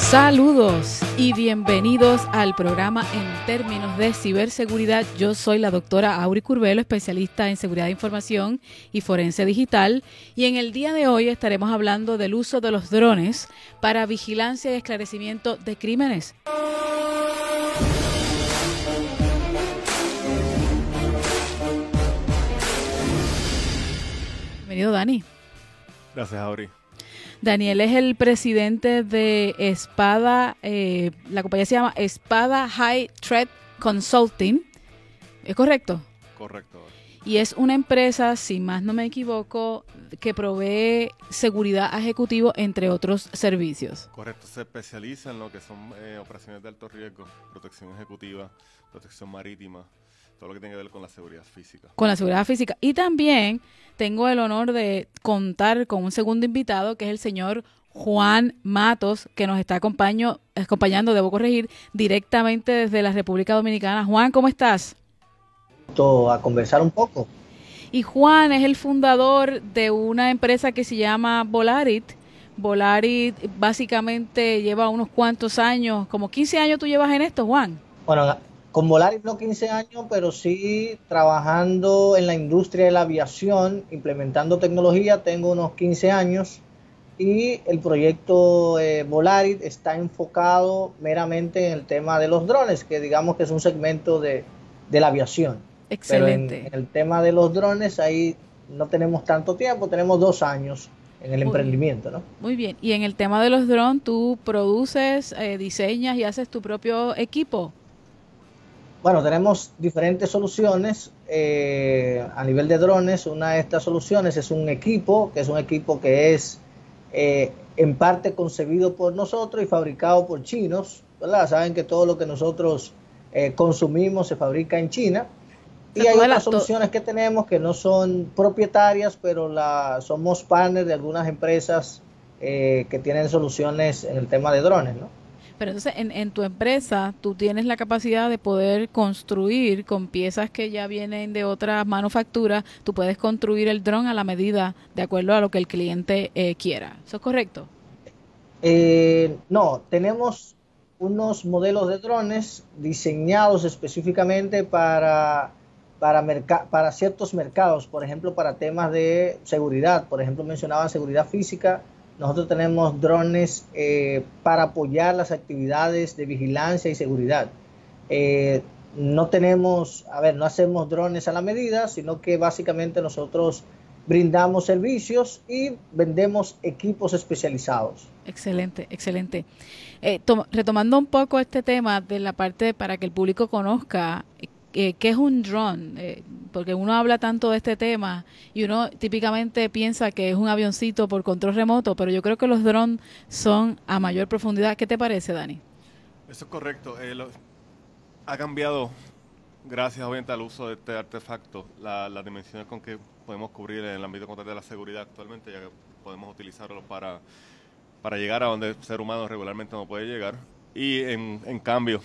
Saludos y bienvenidos al programa en términos de ciberseguridad. Yo soy la doctora Auri Curvelo, especialista en seguridad de información y forense digital, y en el día de hoy estaremos hablando del uso de los drones para vigilancia y esclarecimiento de crímenes. Bienvenido, Dani. Gracias, Auri. Daniel es el presidente de Espada, eh, la compañía se llama Espada High Threat Consulting. ¿Es correcto? Correcto. Y es una empresa, si más no me equivoco, que provee seguridad a entre otros servicios. Correcto, se especializa en lo que son eh, operaciones de alto riesgo, protección ejecutiva, protección marítima, todo lo que tiene que ver con la seguridad física. Con la seguridad física. Y también tengo el honor de contar con un segundo invitado, que es el señor Juan Matos, que nos está acompaño, acompañando, debo corregir, directamente desde la República Dominicana. Juan, ¿cómo estás? A conversar un poco. Y Juan es el fundador de una empresa que se llama Volarit. Volarit básicamente lleva unos cuantos años, como 15 años tú llevas en esto, Juan. Bueno, con Volaris no 15 años, pero sí trabajando en la industria de la aviación, implementando tecnología, tengo unos 15 años y el proyecto Volarit está enfocado meramente en el tema de los drones, que digamos que es un segmento de, la aviación. Excelente. en, el tema de los drones ahí no tenemos tanto tiempo, tenemos dos años en el emprendimiento, Muy bien. Y en el tema de los drones, ¿tú produces, eh, diseñas y haces tu propio equipo? Bueno, tenemos diferentes soluciones eh, a nivel de drones. Una de estas soluciones es un equipo, que es un equipo que es eh, en parte concebido por nosotros y fabricado por chinos. ¿verdad? Saben que todo lo que nosotros eh, consumimos se fabrica en China. Y hay otras soluciones que tenemos que no son propietarias, pero la, somos partners de algunas empresas que tienen soluciones en el tema de drones, ¿no? Pero entonces en, tu empresa tú tienes la capacidad de poder construir con piezas que ya vienen de otra manufactura, tú puedes construir el dron a la medida de acuerdo a lo que el cliente eh, quiera. ¿Eso es correcto? Eh, no, tenemos unos modelos de drones diseñados específicamente para, para, ciertos mercados, por ejemplo, para temas de seguridad. Por ejemplo, mencionaba seguridad física, nosotros tenemos drones eh, para apoyar las actividades de vigilancia y seguridad. Eh, no tenemos, a ver, no hacemos drones a la medida, sino que básicamente nosotros brindamos servicios y vendemos equipos especializados. Excelente, excelente. Eh, retomando un poco este tema de la parte para que el público conozca ¿qué es un dron? Eh, porque uno habla tanto de este tema y uno típicamente piensa que es un avioncito por control remoto, pero yo creo que los drones son a mayor profundidad. ¿Qué te parece, Dani? Eso es correcto. Eh, ha cambiado, gracias obviamente al uso de este artefacto, las dimensiones con que podemos cubrir en el ámbito de la seguridad actualmente, ya que podemos utilizarlo para, para llegar a donde el ser humano regularmente no puede llegar. Y en, en cambio,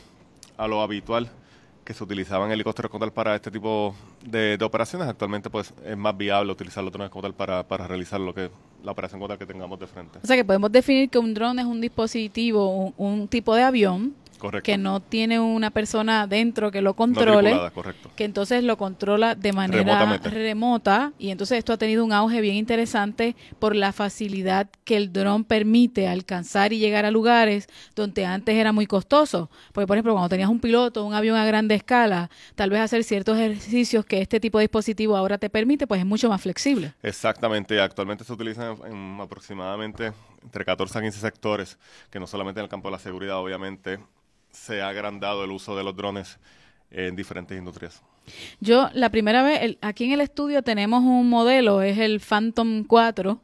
a lo habitual, que se utilizaban helicópteros como tal para este tipo de, operaciones, actualmente pues es más viable utilizar los drones como tal para, realizar lo que la operación como tal que tengamos de frente. O sea que podemos definir que un dron es un dispositivo, un tipo de avión que no tiene una persona dentro que lo controle, que entonces lo controla de manera remota y entonces esto ha tenido un auge bien interesante por la facilidad que el dron permite alcanzar y llegar a lugares donde antes era muy costoso, porque por ejemplo cuando tenías un piloto, un avión a grande escala, tal vez hacer ciertos ejercicios que este tipo de dispositivo ahora te permite, pues es mucho más flexible. Exactamente, actualmente se utilizan en aproximadamente entre 14 a 15 sectores, que no solamente en el campo de la seguridad, obviamente, se ha agrandado el uso de los drones en diferentes industrias. Yo, la primera vez, aquí en el estudio tenemos un modelo, es el Phantom 4.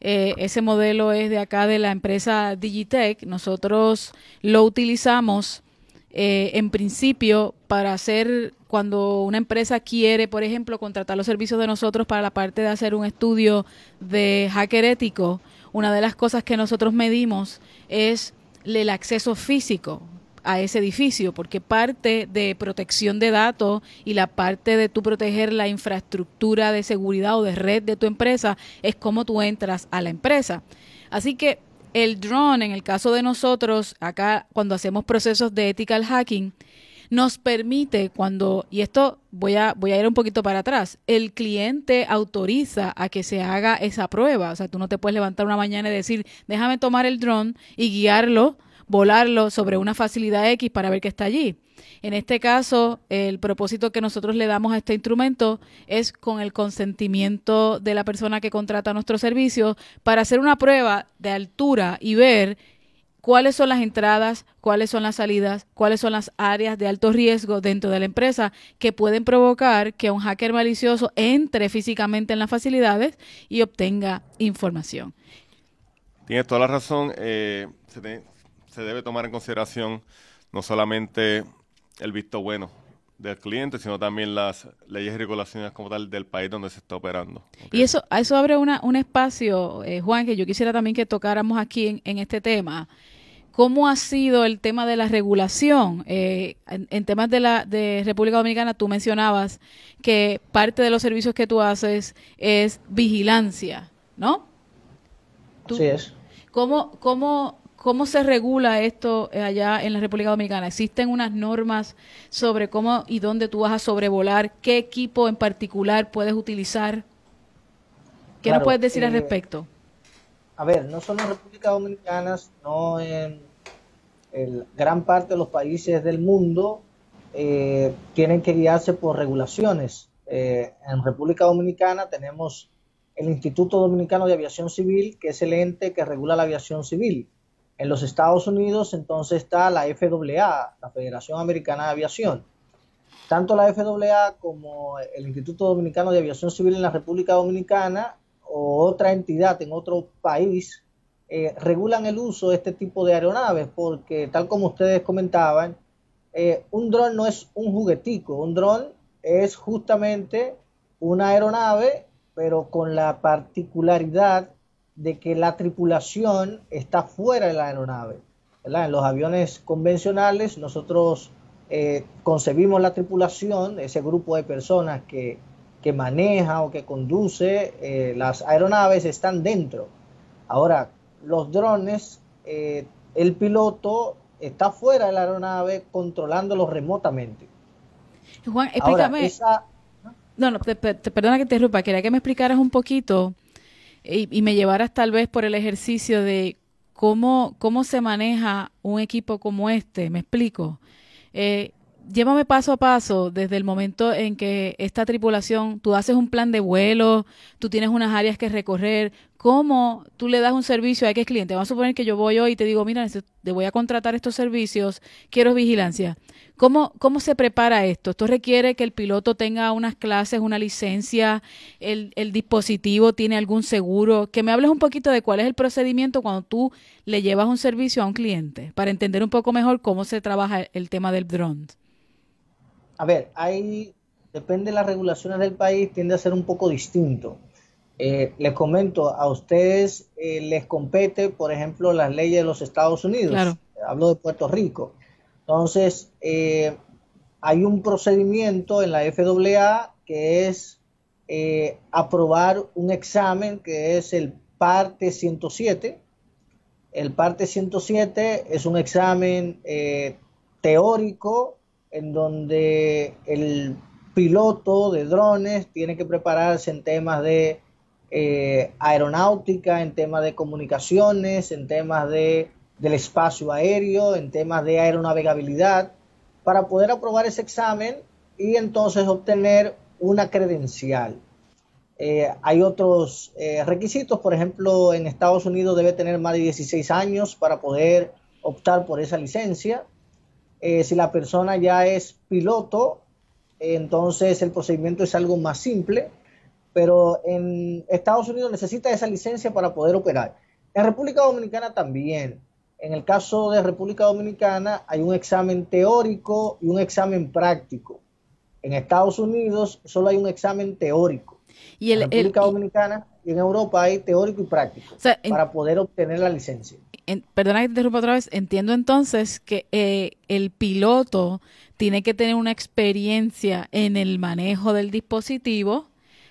Eh, ese modelo es de acá de la empresa Digitech. Nosotros lo utilizamos eh, en principio para hacer cuando una empresa quiere, por ejemplo, contratar los servicios de nosotros para la parte de hacer un estudio de hacker ético una de las cosas que nosotros medimos es el acceso físico a ese edificio, porque parte de protección de datos y la parte de tú proteger la infraestructura de seguridad o de red de tu empresa es cómo tú entras a la empresa. Así que el drone, en el caso de nosotros, acá cuando hacemos procesos de ethical hacking, nos permite cuando, y esto voy a, voy a ir un poquito para atrás, el cliente autoriza a que se haga esa prueba. O sea, tú no te puedes levantar una mañana y decir, déjame tomar el dron y guiarlo, volarlo sobre una facilidad X para ver que está allí. En este caso, el propósito que nosotros le damos a este instrumento es con el consentimiento de la persona que contrata nuestro servicio para hacer una prueba de altura y ver cuáles son las entradas, cuáles son las salidas, cuáles son las áreas de alto riesgo dentro de la empresa que pueden provocar que un hacker malicioso entre físicamente en las facilidades y obtenga información. Tienes toda la razón. Eh, se, debe tomar en consideración no solamente el visto bueno del cliente, sino también las leyes y regulaciones como tal del país donde se está operando. Y eso, eso abre un espacio, eh, Juan, que yo quisiera también que tocáramos aquí en este tema, ¿Cómo ha sido el tema de la regulación? Eh, en, temas de la República Dominicana, tú mencionabas que parte de los servicios que tú haces es vigilancia, ¿no? es. ¿cómo, cómo, ¿Cómo se regula esto eh, allá en la República Dominicana? ¿Existen unas normas sobre cómo y dónde tú vas a sobrevolar? ¿Qué equipo en particular puedes utilizar? ¿Qué nos puedes decir al eh, respecto? A ver, no solo en República Dominicana, no en gran parte de los países del mundo eh, tienen que guiarse por regulaciones. Eh, en República Dominicana tenemos el Instituto Dominicano de Aviación Civil, que es el ente que regula la aviación civil. En los Estados Unidos entonces está la FAA, la Federación Americana de Aviación. Tanto la FAA como el Instituto Dominicano de Aviación Civil en la República Dominicana o otra entidad en otro país eh, regulan el uso de este tipo de aeronaves, porque tal como ustedes comentaban, eh, un dron no es un juguetico, un dron es justamente una aeronave, pero con la particularidad de que la tripulación está fuera de la aeronave. En los aviones convencionales nosotros eh, concebimos la tripulación, ese grupo de personas que, maneja o que conduce las aeronaves están dentro. Ahora, los drones, eh, el piloto está fuera de la aeronave controlándolos remotamente. Juan, explícame. No, no, te, perdona que te interrumpa, quería que me explicaras un poquito y, me llevaras tal vez por el ejercicio de cómo, cómo se maneja un equipo como este, me explico. Eh, llévame paso a paso desde el momento en que esta tripulación, tú haces un plan de vuelo, tú tienes unas áreas que recorrer, cómo tú le das un servicio a X cliente. Vamos a suponer que yo voy hoy y te digo, mira, te voy a contratar estos servicios, quiero vigilancia. ¿Cómo, ¿Cómo se prepara esto? ¿Esto requiere que el piloto tenga unas clases, una licencia, el, el dispositivo tiene algún seguro? Que me hables un poquito de cuál es el procedimiento cuando tú le llevas un servicio a un cliente, para entender un poco mejor cómo se trabaja el tema del drone a ver, ahí depende de las regulaciones del país, tiende a ser un poco distinto. Eh, les comento, a ustedes eh, les compete, por ejemplo, las leyes de los Estados Unidos. Hablo de Puerto Rico. Entonces, eh, hay un procedimiento en la FAA que es aprobar un examen que es el parte 107. El parte 107 es un examen teórico en donde el piloto de drones tiene que prepararse en temas de eh, aeronáutica, en temas de comunicaciones, en temas de, del espacio aéreo, en temas de aeronavegabilidad, para poder aprobar ese examen y entonces obtener una credencial. Eh, hay otros eh, requisitos, por ejemplo, en Estados Unidos debe tener más de 16 años para poder optar por esa licencia. Eh, si la persona ya es piloto, entonces el procedimiento es algo más simple, pero en Estados Unidos necesita esa licencia para poder operar. En República Dominicana también. En el caso de República Dominicana hay un examen teórico y un examen práctico. En Estados Unidos solo hay un examen teórico. Y en República Dominicana y en Europa hay teórico y práctico para poder obtener la licencia. Perdón, perdona que te interrumpa otra vez, entiendo entonces que eh, el piloto tiene que tener una experiencia en el manejo del dispositivo,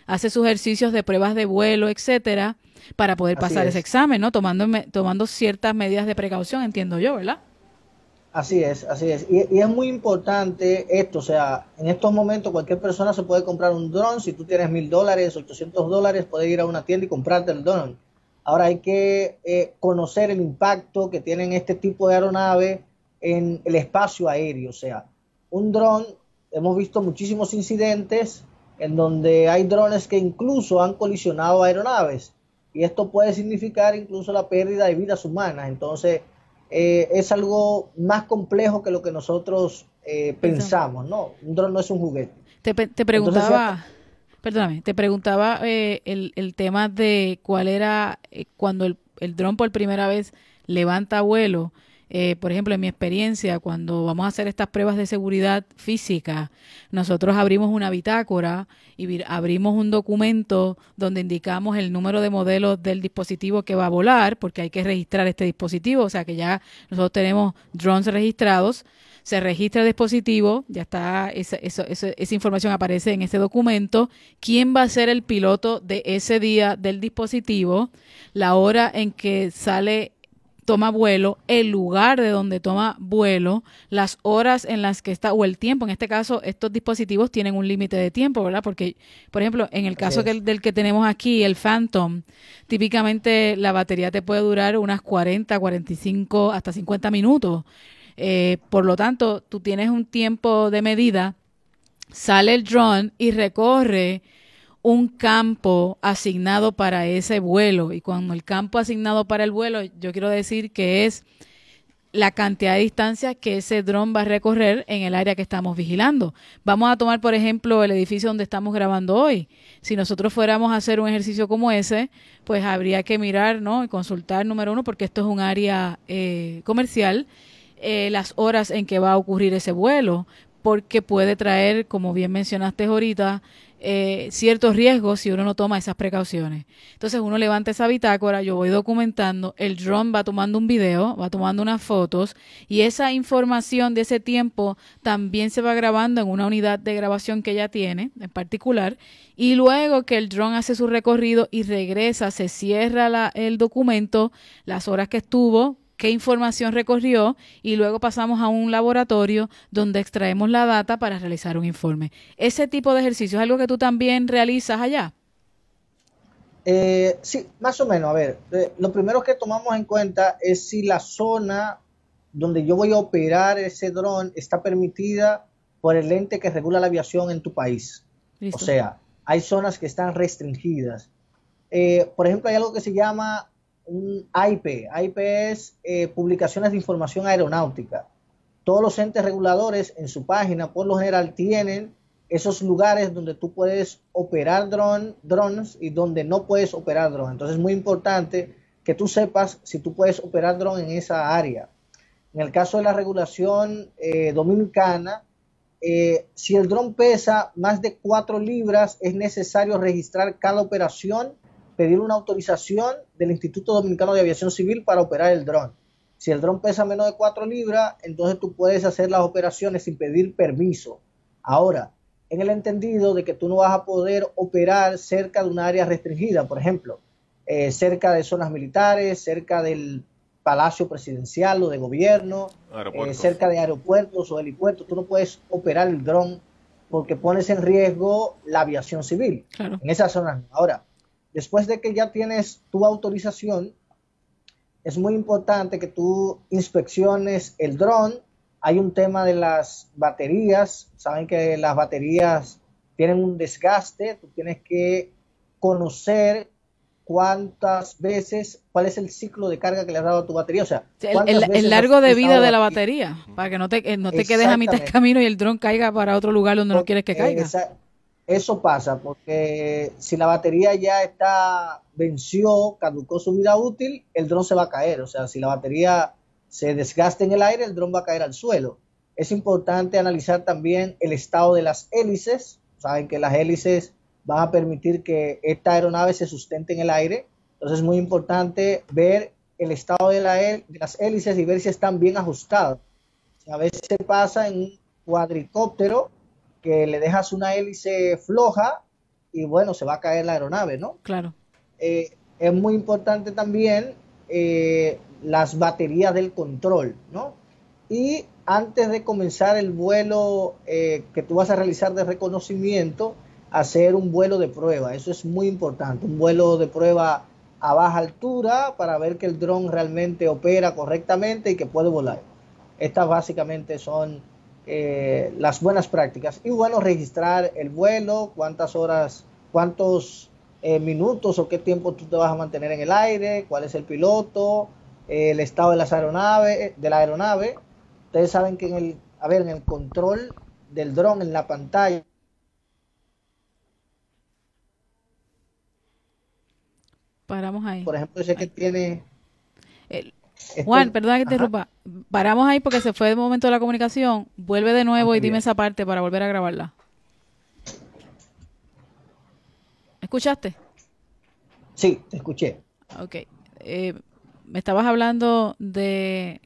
hace sus ejercicios de pruebas de vuelo, etcétera, para poder pasar ese examen, ¿no? Tomando, tomando ciertas medidas de precaución, entiendo yo, ¿verdad? Así es, así es. Y, es muy importante esto, o sea, en estos momentos cualquier persona se puede comprar un dron, si tú tienes mil dólares, 800 dólares, puedes ir a una tienda y comprarte el dron. Ahora hay que eh, conocer el impacto que tienen este tipo de aeronave en el espacio aéreo. O sea, un dron, hemos visto muchísimos incidentes en donde hay drones que incluso han colisionado aeronaves. Y esto puede significar incluso la pérdida de vidas humanas. Entonces, eh, es algo más complejo que lo que nosotros eh, pensamos, ¿no? Un dron no es un juguete. Te, preguntaba... Perdóname, te preguntaba eh, el, el, tema de cuál era eh, cuando el, el dron por primera vez levanta vuelo. Eh, por ejemplo, en mi experiencia, cuando vamos a hacer estas pruebas de seguridad física, nosotros abrimos una bitácora y abrimos un documento donde indicamos el número de modelos del dispositivo que va a volar, porque hay que registrar este dispositivo, o sea que ya nosotros tenemos drones registrados se registra el dispositivo, ya está, esa, esa, información aparece en este documento, quién va a ser el piloto de ese día del dispositivo, la hora en que sale toma vuelo, el lugar de donde toma vuelo, las horas en las que está o el tiempo. En este caso, estos dispositivos tienen un límite de tiempo, ¿verdad? Porque, por ejemplo, en el caso del que tenemos aquí, el Phantom, típicamente la batería te puede durar unas 40, 45, hasta 50 minutos. Eh, por lo tanto, tú tienes un tiempo de medida, sale el dron y recorre un campo asignado para ese vuelo. Y cuando el campo asignado para el vuelo, yo quiero decir que es la cantidad de distancia que ese dron va a recorrer en el área que estamos vigilando. Vamos a tomar, por ejemplo, el edificio donde estamos grabando hoy. Si nosotros fuéramos a hacer un ejercicio como ese, pues habría que mirar, ¿no? Y consultar, número uno, porque esto es un área eh, comercial eh, las horas en que va a ocurrir ese vuelo, porque puede traer, como bien mencionaste ahorita, eh, ciertos riesgos si uno no toma esas precauciones. Entonces uno levanta esa bitácora, yo voy documentando, el drone va tomando un video, va tomando unas fotos y esa información de ese tiempo también se va grabando en una unidad de grabación que ya tiene en particular y luego que el drone hace su recorrido y regresa, se cierra el documento, las horas que estuvo, qué información recorrió y luego pasamos a un laboratorio donde extraemos la data para realizar un informe. Ese tipo de ejercicio es algo que tú también realizas allá. Eh, sí, más o menos. A ver, eh, lo primero que tomamos en cuenta es si la zona donde yo voy a operar ese dron está permitida por el ente que regula la aviación en tu país. O sea, hay zonas que están restringidas. Eh, por ejemplo, hay algo que se llama un AIP. es eh, Publicaciones de Información Aeronáutica. Todos los entes reguladores en su página, por lo general, tienen esos lugares donde tú puedes operar drones y donde no puedes operar drones. Entonces es muy importante que tú sepas si tú puedes operar drones en esa área. En el caso de la regulación eh, dominicana, eh, si el dron pesa más de 4 libras, es necesario registrar cada operación pedir una autorización del Instituto Dominicano de Aviación Civil para operar el dron. Si el dron pesa menos de 4 libras, entonces tú puedes hacer las operaciones sin pedir permiso. Ahora, en el entendido de que tú no vas a poder operar cerca de un área restringida, por ejemplo, eh, cerca de zonas militares, cerca del palacio presidencial o de gobierno, eh, cerca de aeropuertos o helipuertos, tú no puedes operar el dron porque pones en riesgo la aviación civil en esas zonas. Ahora, Después de que ya tienes tu autorización, es muy importante que tú inspecciones el dron. Hay un tema de las baterías. Saben que las baterías tienen un desgaste. Tú tienes que conocer cuántas veces, cuál es el ciclo de carga que le has dado a tu batería. O sea, el, largo de vida de la batería, para que no te, eh, no quedes a mitad de camino y el dron caiga para otro lugar donde no quieres que eh, caiga. Eso pasa porque si la batería ya está, venció, caducó su vida útil, el dron se va a caer. O sea, si la batería se desgasta en el aire, el dron va a caer al suelo. Es importante analizar también el estado de las hélices. Saben que las hélices van a permitir que esta aeronave se sustente en el aire. Entonces es muy importante ver el estado de, la, las hélices y ver si están bien ajustadas. a veces pasa en un cuadricóptero que le dejas una hélice floja y bueno, se va a caer la aeronave, ¿no? Claro. Eh, es muy importante también eh, las baterías del control, ¿no? Y antes de comenzar el vuelo eh, que tú vas a realizar de reconocimiento, hacer un vuelo de prueba. Eso es muy importante. Un vuelo de prueba a baja altura para ver que el dron realmente opera correctamente y que puede volar. Estas básicamente son eh, las buenas prácticas. Y bueno, registrar el vuelo, cuántas horas, cuántos eh, minutos o qué tiempo tú te vas a mantener en el aire, cuál es el piloto, eh, el estado de las aeronaves, de la aeronave. Ustedes saben que en el, a ver, en el control del dron en la pantalla. Paramos ahí. Por ejemplo, ese que tiene. El, este, Juan, perdona que te interrumpa. Paramos ahí porque se fue el momento de la comunicación. Vuelve de nuevo y dime esa parte para volver a grabarla. ¿Escuchaste? Sí, te escuché. Ok. Eh, me estabas hablando de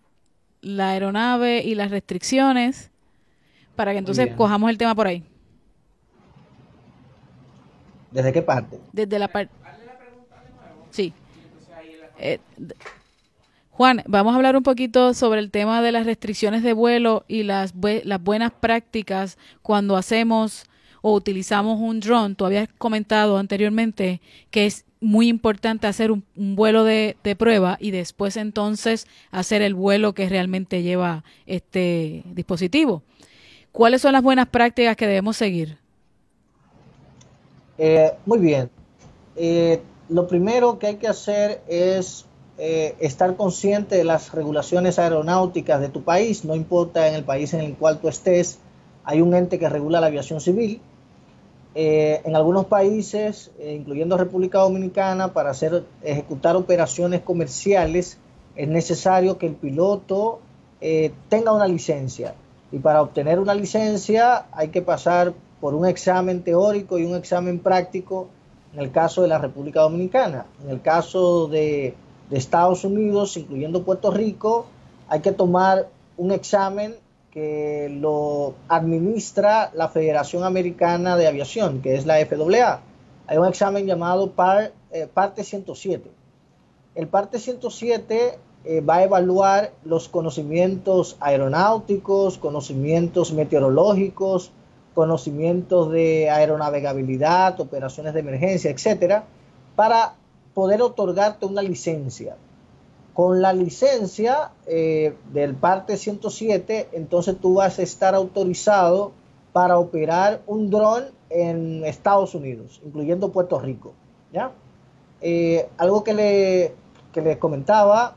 la aeronave y las restricciones para que entonces cojamos el tema por ahí. ¿Desde qué parte? Desde la parte... Sí. Eh, Juan, vamos a hablar un poquito sobre el tema de las restricciones de vuelo y las, las buenas prácticas cuando hacemos o utilizamos un dron. Tú habías comentado anteriormente que es muy importante hacer un, vuelo de, prueba y después entonces hacer el vuelo que realmente lleva este dispositivo. ¿Cuáles son las buenas prácticas que debemos seguir? Eh, muy bien. Eh, lo primero que hay que hacer es eh, estar consciente de las regulaciones aeronáuticas de tu país, no importa en el país en el cual tú estés, hay un ente que regula la aviación civil. Eh, en algunos países, eh, incluyendo República Dominicana, para hacer, ejecutar operaciones comerciales es necesario que el piloto tenga una licencia. Y para obtener una licencia hay que pasar por un examen teórico y un examen práctico en el caso de la República Dominicana. En el caso de de Estados Unidos, incluyendo Puerto Rico, hay que tomar un examen que lo administra la Federación Americana de Aviación, que es la FAA. Hay un examen llamado eh, Parte 107. El Parte 107 eh, va a evaluar los conocimientos aeronáuticos, conocimientos meteorológicos, conocimientos de aeronavegabilidad, operaciones de emergencia, etcétera, para poder otorgarte una licencia. Con la licencia eh, del parte 107, entonces tú vas a estar autorizado para operar un dron en Estados Unidos, incluyendo Puerto Rico. ¿ya? Eh, algo que le, que comentaba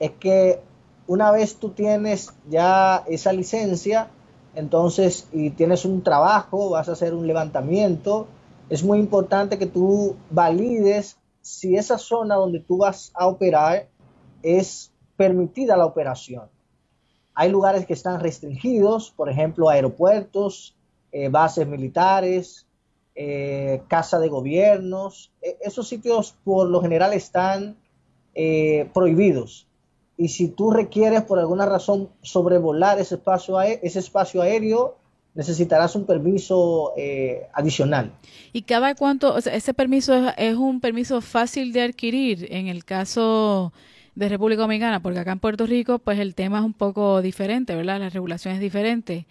es que una vez tú tienes ya esa licencia, entonces, y tienes un trabajo, vas a hacer un levantamiento, es muy importante que tú valides si esa zona donde tú vas a operar es permitida la operación. Hay lugares que están restringidos, por ejemplo, aeropuertos, eh, bases militares, eh, casa de gobiernos. E, esos sitios por lo general están eh, prohibidos. Y si tú requieres por alguna razón sobrevolar ese espacio, ese espacio aéreo, necesitarás un permiso eh, adicional. ¿Y cada cuánto, o sea, ese permiso es, es, un permiso fácil de adquirir en el caso de República Dominicana? Porque acá en Puerto Rico, pues el tema es un poco diferente, ¿verdad? La regulación es diferente.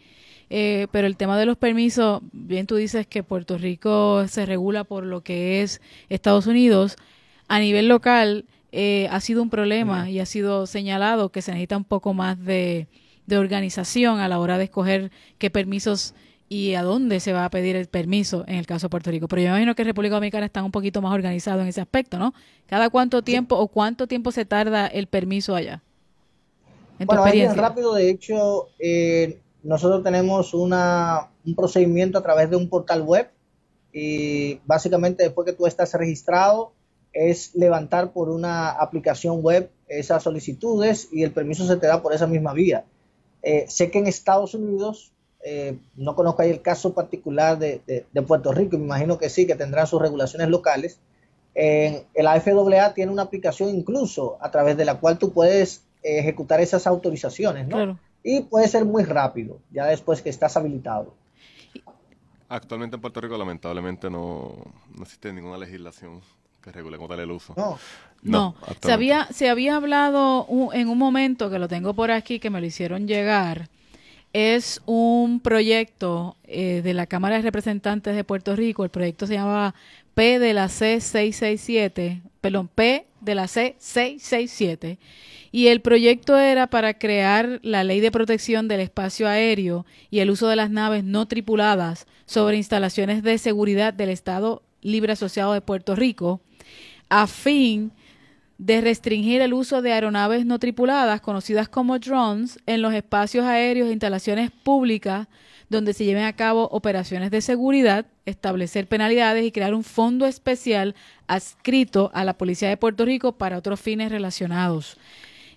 Eh, pero el tema de los permisos, bien tú dices que Puerto Rico se regula por lo que es Estados Unidos. A nivel local eh, ha sido un problema y ha sido señalado que se necesita un poco más de, de organización a la hora de escoger qué permisos y a dónde se va a pedir el permiso en el caso de Puerto Rico. Pero yo imagino que República Dominicana está un poquito más organizado en ese aspecto, ¿no? ¿Cada cuánto tiempo o cuánto tiempo se tarda el permiso allá? bueno, es rápido. De hecho, eh, nosotros tenemos una, un procedimiento a través de un portal web y básicamente después que tú estás registrado es levantar por una aplicación web esas solicitudes y el permiso se te da por esa misma vía. Eh, sé que en Estados Unidos, eh, no conozco ahí el caso particular de, Puerto Rico, me imagino que sí, que tendrán sus regulaciones locales. el AFAA tiene una aplicación incluso a través de la cual tú puedes ejecutar esas autorizaciones, ¿no? Y puede ser muy rápido, ya después que estás habilitado. Actualmente en Puerto Rico lamentablemente no existe ninguna legislación que regulemos el uso. No. se, había, se había hablado en un momento, que lo tengo por aquí, que me lo hicieron llegar, es un proyecto eh, de la Cámara de Representantes de Puerto Rico, el proyecto se llamaba P de la C667, perdón, P de la C667, y el proyecto era para crear la ley de protección del espacio aéreo y el uso de las naves no tripuladas sobre instalaciones de seguridad del Estado Libre Asociado de Puerto Rico, a fin de restringir el uso de aeronaves no tripuladas, conocidas como drones, en los espacios aéreos e instalaciones públicas donde se lleven a cabo operaciones de seguridad, establecer penalidades y crear un fondo especial adscrito a la Policía de Puerto Rico para otros fines relacionados.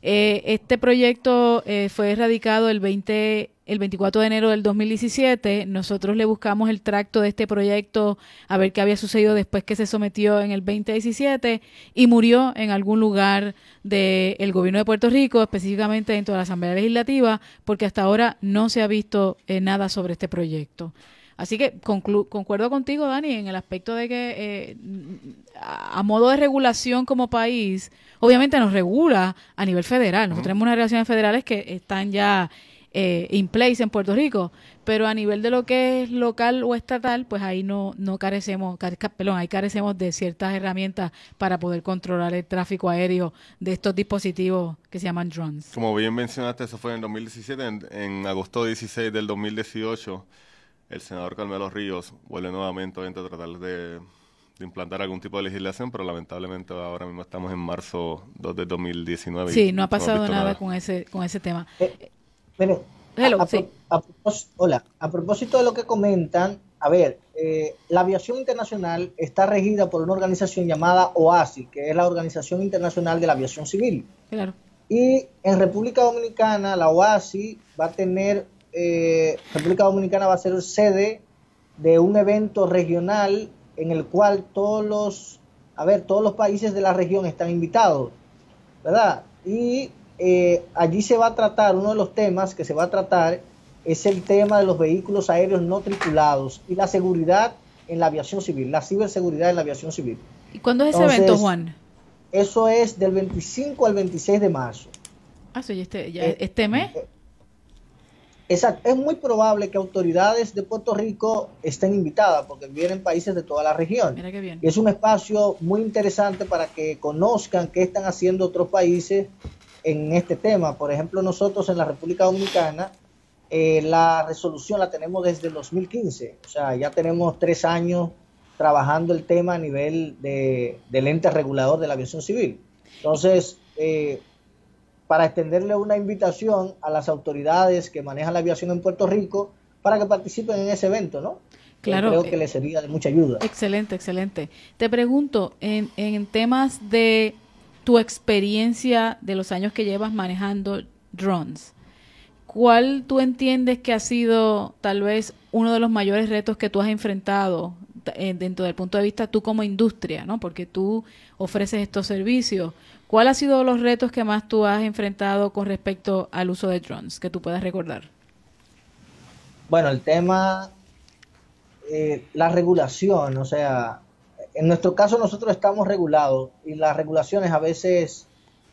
Eh, este proyecto eh, fue erradicado el 20 el 24 de enero del 2017, nosotros le buscamos el tracto de este proyecto a ver qué había sucedido después que se sometió en el 2017 y murió en algún lugar del gobierno de Puerto Rico, específicamente dentro de la Asamblea Legislativa, porque hasta ahora no se ha visto eh, nada sobre este proyecto. Así que concuerdo contigo, Dani, en el aspecto de que eh, a, modo de regulación como país, obviamente nos regula a nivel federal. Nosotros tenemos unas relaciones federales que están ya eh, in place en Puerto Rico, pero a nivel de lo que es local o estatal, pues ahí no, no carecemos, perdón, ahí carecemos de ciertas herramientas para poder controlar el tráfico aéreo de estos dispositivos que se llaman drones. Como bien mencionaste, eso fue en 2017, en, agosto 16 del 2018, el senador Carmelo Ríos vuelve nuevamente a tratar de implantar algún tipo de legislación, pero lamentablemente ahora mismo estamos en marzo 2 de 2019. Sí, no ha pasado nada, con ese con ese tema. Eh, a, hola, a propósito de lo que comentan, a ver, eh, la aviación internacional está regida por una organización llamada OASI, que es la Organización Internacional de la Aviación Civil. Claro. Y en República Dominicana, la OASI va a tener, eh, República Dominicana va a ser sede de un evento regional en el cual todos los, a ver, todos los países de la región están invitados, ¿verdad? Y eh, allí se va a tratar, uno de los temas que se va a tratar es el tema de los vehículos aéreos no tripulados y la seguridad en la aviación civil, la ciberseguridad en la aviación civil. ¿Y cuándo es ese evento, Juan? Eso es del 25 al 26 de marzo. Ah, sí, este, ya, eh, este mes. Eh, exacto. Es muy probable que autoridades de Puerto Rico estén invitadas porque vienen países de toda la región. Mira qué bien. Y es un espacio muy interesante para que conozcan qué están haciendo otros países en este tema. Por ejemplo, nosotros en la República Dominicana, eh, la resolución la tenemos desde el 2015, o sea, ya tenemos tres años trabajando el tema a nivel de, del ente regulador de la aviación civil. Entonces, eh, para extenderle una invitación a las autoridades que manejan la aviación en Puerto Rico para que participen en ese evento, ¿no? Claro. Creo eh, que les sería de mucha ayuda. Excelente, excelente. Te pregunto, en, en temas de tu experiencia de los años que llevas manejando drones, ¿cuál tú entiendes que ha sido tal vez uno de los mayores retos que tú has enfrentado eh, dentro del punto de vista tú como industria, ¿no? Porque tú ofreces estos servicios. ¿Cuál ha sido los retos que más tú has enfrentado con respecto al uso de drones que tú puedas recordar? Bueno, el tema, eh, la regulación, o sea, en nuestro caso nosotros estamos regulados y las regulaciones a veces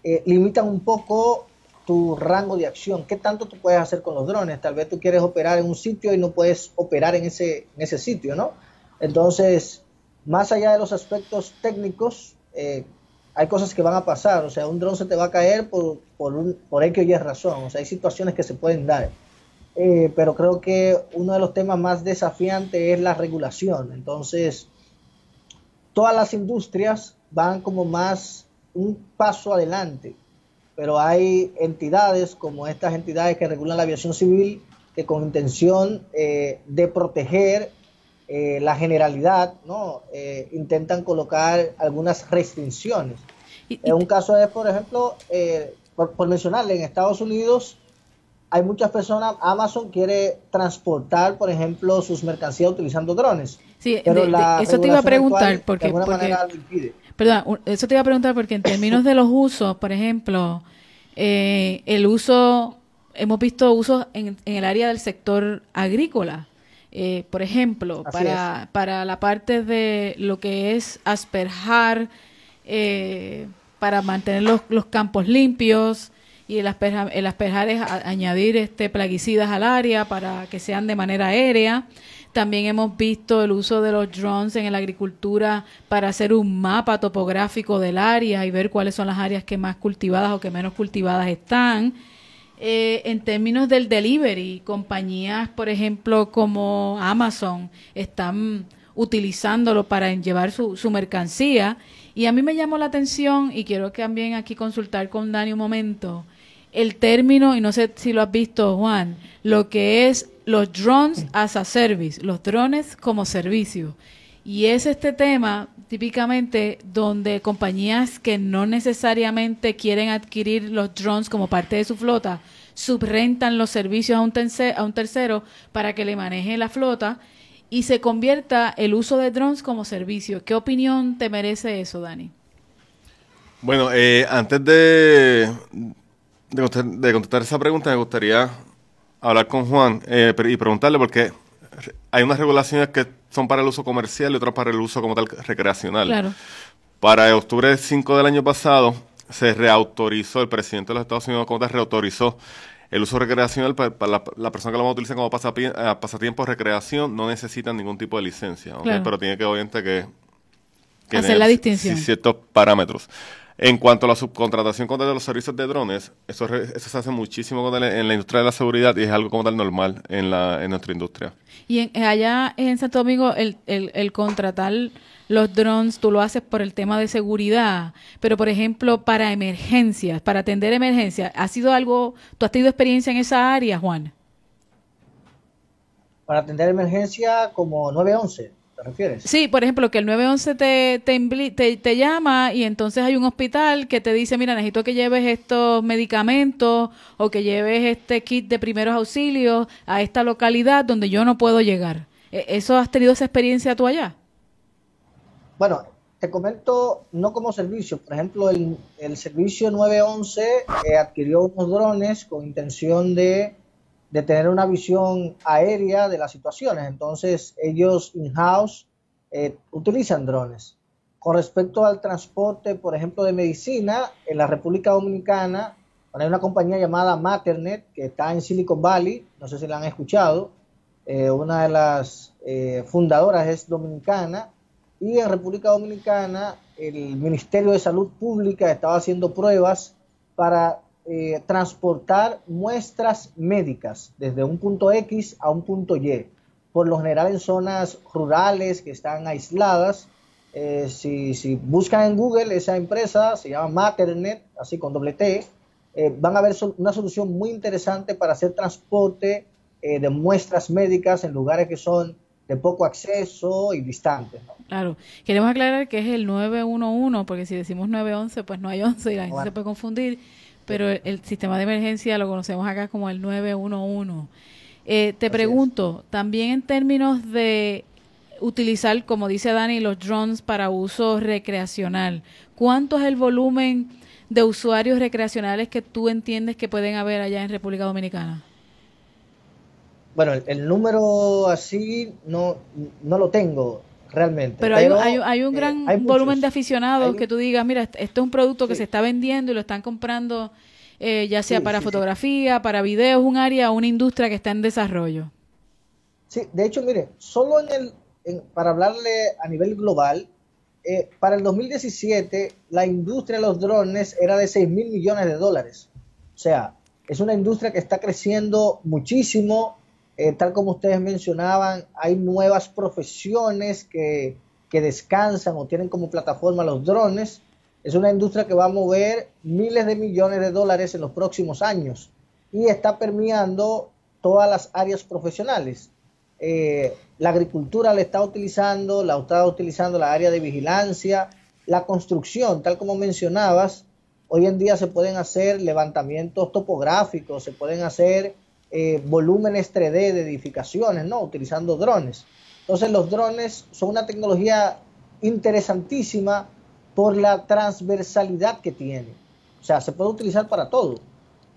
eh, limitan un poco tu rango de acción, qué tanto tú puedes hacer con los drones. Tal vez tú quieres operar en un sitio y no puedes operar en ese, en ese sitio, ¿no? Entonces, más allá de los aspectos técnicos, eh, hay cosas que van a pasar. O sea, un drone se te va a caer por, por, un, por X o Y razón. O sea, hay situaciones que se pueden dar. Eh, pero creo que uno de los temas más desafiantes es la regulación. Entonces, todas las industrias van como más un paso adelante, pero hay entidades como estas entidades que regulan la aviación civil que con intención eh, de proteger eh, la generalidad, ¿no? Eh, intentan colocar algunas restricciones. Un caso es, por ejemplo, por mencionarle, en Estados Unidos hay muchas personas, Amazon quiere transportar, por ejemplo, sus mercancías utilizando drones. Sí, eso te iba a preguntar porque, eso te iba a preguntar porque en términos de los usos, por ejemplo, eh, el uso, hemos visto usos en, el área del sector agrícola, eh, por ejemplo, para, para, la parte de lo que es asperjar, eh, para mantener los, campos limpios, y el asperjar, el asperjar es añadir este, plaguicidas al área para que sean de manera aérea. También hemos visto el uso de los drones en la agricultura para hacer un mapa topográfico del área y ver cuáles son las áreas que más cultivadas o que menos cultivadas están. Eh, en términos del delivery, compañías, por ejemplo, como Amazon, están utilizándolo para llevar su, su, mercancía. Y a mí me llamó la atención, y quiero también aquí consultar con Dani un momento, el término, y no sé si lo has visto, Juan, lo que es los drones as a service, los drones como servicio. Y es este tema típicamente donde compañías que no necesariamente quieren adquirir los drones como parte de su flota, subrentan los servicios a un, tercero, a un tercero para que le maneje la flota y se convierta el uso de drones como servicio. ¿Qué opinión te merece eso, Dani? Bueno, eh, antes de contestar esa pregunta, me gustaría hablar con Juan eh, y preguntarle porque hay unas regulaciones que son para el uso comercial y otras para el uso como tal recreacional. Claro. Para octubre 5 del año pasado se reautorizó, el presidente de los Estados Unidos como reautorizó el uso recreacional para, la, persona que lo va a utilizar como eh, pasatiempo, recreación no necesitan ningún tipo de licencia, pero tiene que obviamente que, que hacer la distinción. ciertos parámetros. En cuanto a la subcontratación contra los servicios de drones, eso, se hace muchísimo en la industria de la seguridad y es algo como tal normal en, la, en nuestra industria. Y eh, allá en Santo Domingo, el, el, el contratar los drones, tú lo haces por el tema de seguridad, pero por ejemplo, para emergencias, para atender emergencias, ¿ha sido algo, tú has tenido experiencia en esa área, Juan? Para atender emergencia como 911. Sí, por ejemplo, que el 911 te, te, te, llama y entonces hay un hospital que te dice, mira, necesito que lleves estos medicamentos o que lleves este kit de primeros auxilios a esta localidad donde yo no puedo llegar. E, ¿Eso has tenido esa experiencia tú allá? Bueno, te comento, no como servicio, por ejemplo, el, el servicio 911 eh, adquirió unos drones con intención de de tener una visión aérea de las situaciones. Entonces, ellos in-house eh, utilizan drones. Con respecto al transporte, por ejemplo, de medicina, en la República Dominicana hay una compañía llamada Maternet que está en Silicon Valley, no sé si la han escuchado, eh, una de las eh, fundadoras es dominicana, y en República Dominicana el Ministerio de Salud Pública estaba haciendo pruebas para eh, transportar muestras médicas desde un punto X a un punto Y, por lo general en zonas rurales que están aisladas. Eh, si, buscan en Google esa empresa, se llama Maternet, así con doble T, eh, van a ver una solución muy interesante para hacer transporte de muestras médicas en lugares que son de poco acceso y distantes. Claro, queremos aclarar que es el 911, porque si decimos 911, pues no hay 11 y la gente se puede confundir. Pero el sistema de emergencia lo conocemos acá como el 911. Eh, te pregunto, también en términos de utilizar, como dice Dani, los drones para uso recreacional, ¿cuánto es el volumen de usuarios recreacionales que tú entiendes que pueden haber allá en República Dominicana? Bueno, el, el número así no, no lo tengo realmente. Pero, hay, un eh, gran volumen de aficionados que tú digas, mira, este, este es un producto que se está vendiendo y lo están comprando eh, ya sea para fotografía, para videos, un área, una industria que está en desarrollo. Sí, de hecho, mire, solo en el, para hablarle a nivel global, eh, para el 2017 la industria de los drones era de 6 mil millones de dólares. O sea, es una industria que está creciendo muchísimo eh, tal como ustedes mencionaban, hay nuevas profesiones que, descansan o tienen como plataforma los drones. Es una industria que va a mover miles de millones de dólares en los próximos años y está permeando todas las áreas profesionales. Eh, la agricultura la está utilizando, la está utilizando la área de vigilancia, la construcción, tal como mencionabas, hoy en día se pueden hacer levantamientos topográficos, se pueden hacer eh, volúmenes 3D de edificaciones, ¿no? Utilizando drones. Entonces los drones son una tecnología interesantísima por la transversalidad que tiene. O sea, se puede utilizar para todo.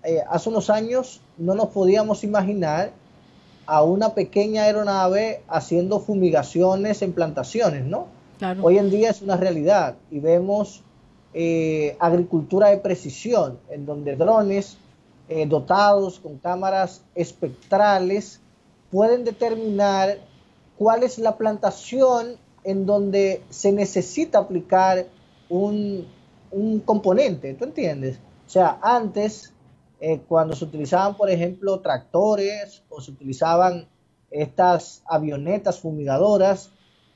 Eh, hace unos años no nos podíamos imaginar a una pequeña aeronave haciendo fumigaciones en plantaciones, ¿no? Hoy en día es una realidad y vemos eh, agricultura de precisión, en donde drones eh, dotados con cámaras espectrales pueden determinar cuál es la plantación en donde se necesita aplicar un, componente, ¿tú entiendes? O sea, antes, eh, cuando se utilizaban, por ejemplo, tractores o se utilizaban estas avionetas fumigadoras,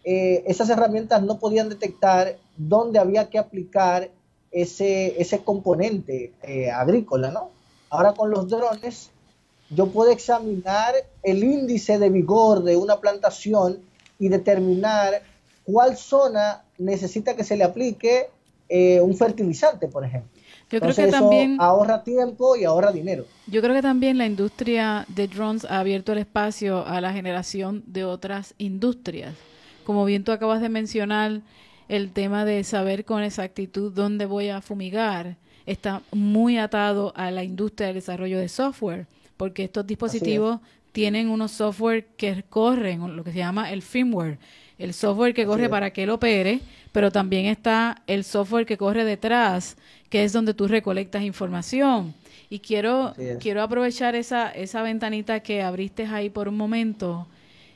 eh, esas herramientas no podían detectar dónde había que aplicar ese, ese componente agrícola, ¿no? Ahora con los drones, yo puedo examinar el índice de vigor de una plantación y determinar cuál zona necesita que se le aplique eh, un fertilizante, por ejemplo. Yo creo que eso también ahorra tiempo y ahorra dinero. Yo creo que también la industria de drones ha abierto el espacio a la generación de otras industrias. Como bien tú acabas de mencionar, el tema de saber con exactitud dónde voy a fumigar, está muy atado a la industria del desarrollo de software, porque estos dispositivos tienen unos software que corren, lo que se llama el firmware, el software que corre para que él opere, pero también está el software que corre detrás, que es donde tú recolectas información. Y quiero, quiero aprovechar esa, esa ventanita que abriste ahí por un momento.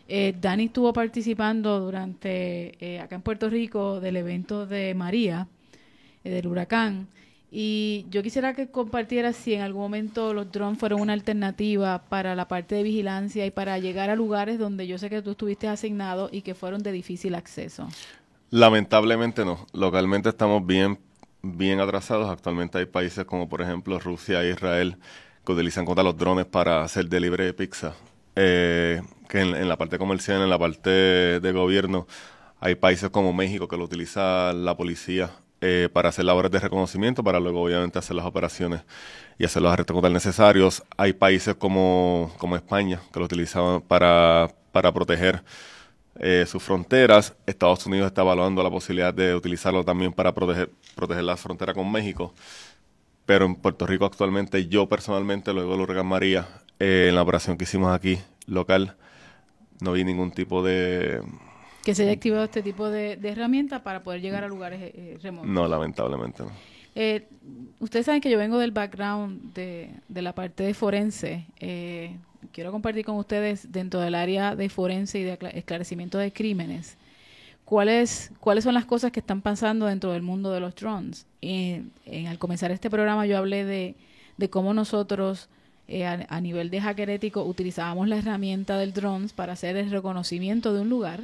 Eh, Dani estuvo participando durante, eh, acá en Puerto Rico, del evento de María, eh, del huracán, y yo quisiera que compartieras si en algún momento los drones fueron una alternativa para la parte de vigilancia y para llegar a lugares donde yo sé que tú estuviste asignado y que fueron de difícil acceso. Lamentablemente no. Localmente estamos bien, bien atrasados. Actualmente hay países como por ejemplo Rusia e Israel que utilizan contra los drones para hacer delivery de pizza. Eh, que en, en la parte comercial, en la parte de gobierno, hay países como México que lo utiliza la policía eh, para hacer labores de reconocimiento, para luego obviamente hacer las operaciones y hacer los arrestos necesarios. Hay países como, como España que lo utilizaban para, para proteger eh, sus fronteras. Estados Unidos está evaluando la posibilidad de utilizarlo también para proteger, proteger la frontera con México. Pero en Puerto Rico actualmente, yo personalmente, luego lo huracán eh, en la operación que hicimos aquí local, no vi ningún tipo de que se haya activado este tipo de, herramienta herramientas para poder llegar a lugares eh, eh, remotos. No, lamentablemente no. Eh, ustedes saben que yo vengo del background de, la parte de forense. quiero compartir con ustedes dentro del área de forense y de esclarecimiento de crímenes. ¿Cuáles, ¿Cuáles son las cosas que están pasando dentro del mundo de los drones? al comenzar este programa yo hablé de, cómo nosotros a, nivel de hackerético utilizábamos la herramienta del drones para hacer el reconocimiento de un lugar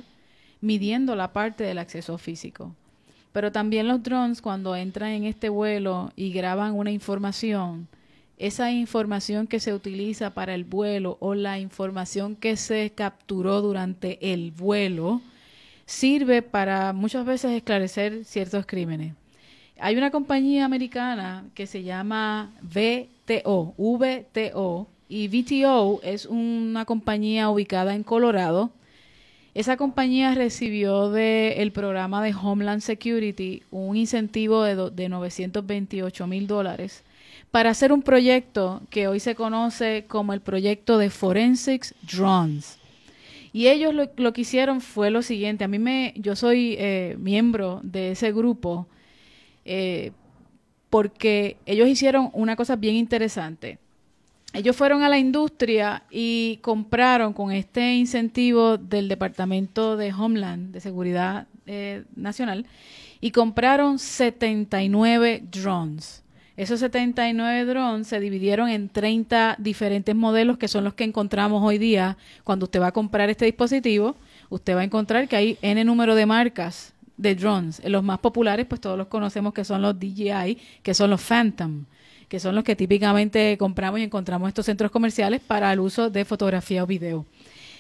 midiendo la parte del acceso físico. Pero también los drones cuando entran en este vuelo y graban una información, esa información que se utiliza para el vuelo o la información que se capturó durante el vuelo sirve para muchas veces esclarecer ciertos crímenes. Hay una compañía americana que se llama VTO, VTO, y VTO es una compañía ubicada en Colorado esa compañía recibió del el programa de Homeland Security un incentivo de, 928 mil dólares para hacer un proyecto que hoy se conoce como el proyecto de Forensics Drones. Y ellos lo, que hicieron fue lo siguiente. A mí me, yo soy eh, miembro de ese grupo eh, porque ellos hicieron una cosa bien interesante ellos fueron a la industria y compraron con este incentivo del Departamento de Homeland, de Seguridad eh, Nacional, y compraron 79 drones. Esos 79 drones se dividieron en 30 diferentes modelos que son los que encontramos hoy día. Cuando usted va a comprar este dispositivo, usted va a encontrar que hay N número de marcas de drones. Los más populares, pues todos los conocemos que son los DJI, que son los Phantom que son los que típicamente compramos y encontramos estos centros comerciales para el uso de fotografía o video.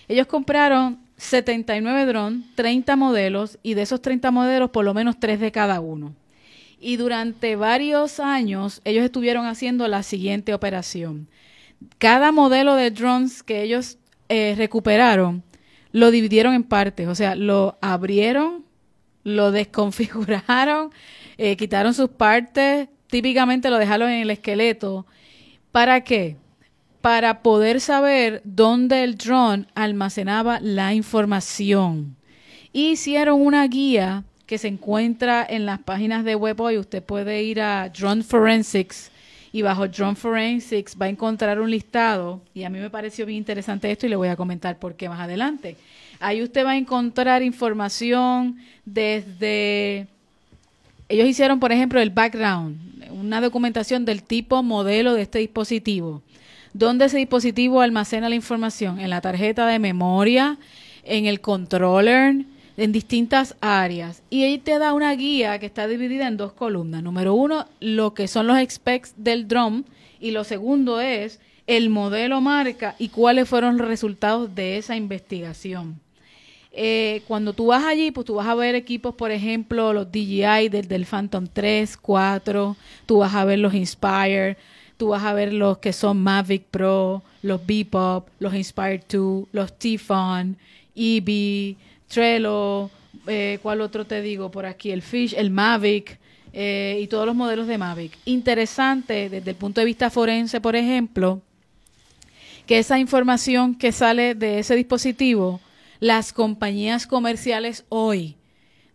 Ellos compraron 79 drones, 30 modelos, y de esos 30 modelos, por lo menos 3 de cada uno. Y durante varios años, ellos estuvieron haciendo la siguiente operación. Cada modelo de drones que ellos eh, recuperaron, lo dividieron en partes, o sea, lo abrieron, lo desconfiguraron, eh, quitaron sus partes, típicamente lo dejaron en el esqueleto. ¿Para qué? Para poder saber dónde el dron almacenaba la información. Hicieron una guía que se encuentra en las páginas de web hoy. Usted puede ir a Drone Forensics y bajo Drone Forensics va a encontrar un listado. Y a mí me pareció bien interesante esto y le voy a comentar por qué más adelante. Ahí usted va a encontrar información desde ellos hicieron, por ejemplo, el background una documentación del tipo modelo de este dispositivo. ¿Dónde ese dispositivo almacena la información? En la tarjeta de memoria, en el controller, en distintas áreas. Y ahí te da una guía que está dividida en dos columnas. Número uno, lo que son los specs del drum. Y lo segundo es el modelo marca y cuáles fueron los resultados de esa investigación. Eh, cuando tú vas allí, pues tú vas a ver equipos, por ejemplo, los DJI del, Phantom 3, 4, tú vas a ver los Inspire, tú vas a ver los que son Mavic Pro, los Bebop, los Inspire 2, los Tifon, EB, Trello, eh, ¿cuál otro te digo por aquí? El Fish, el Mavic. Eh, y todos los modelos de Mavic. Interesante desde el punto de vista forense, por ejemplo, que esa información que sale de ese dispositivo las compañías comerciales hoy